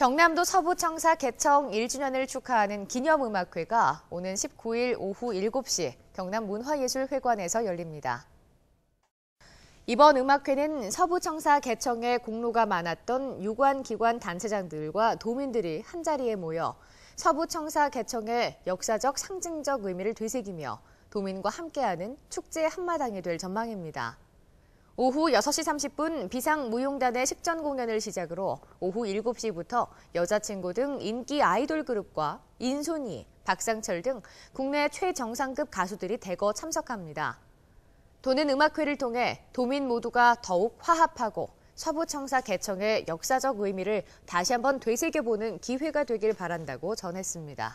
경남도 서부청사 개청 1주년을 축하하는 기념음악회가 오는 19일 오후 7시 경남문화예술회관에서 열립니다. 이번 음악회는 서부청사 개청에 공로가 많았던 유관기관 단체장들과 도민들이 한자리에 모여 서부청사 개청의 역사적 상징적 의미를 되새기며 도민과 함께하는 축제 한마당이 될 전망입니다. 오후 6시 30분 비상무용단의 식전 공연을 시작으로 오후 7시부터 여자친구 등 인기 아이돌 그룹과 인손이, 박상철 등 국내 최정상급 가수들이 대거 참석합니다. 도는 음악회를 통해 도민 모두가 더욱 화합하고 서부청사 개청의 역사적 의미를 다시 한번 되새겨보는 기회가 되길 바란다고 전했습니다.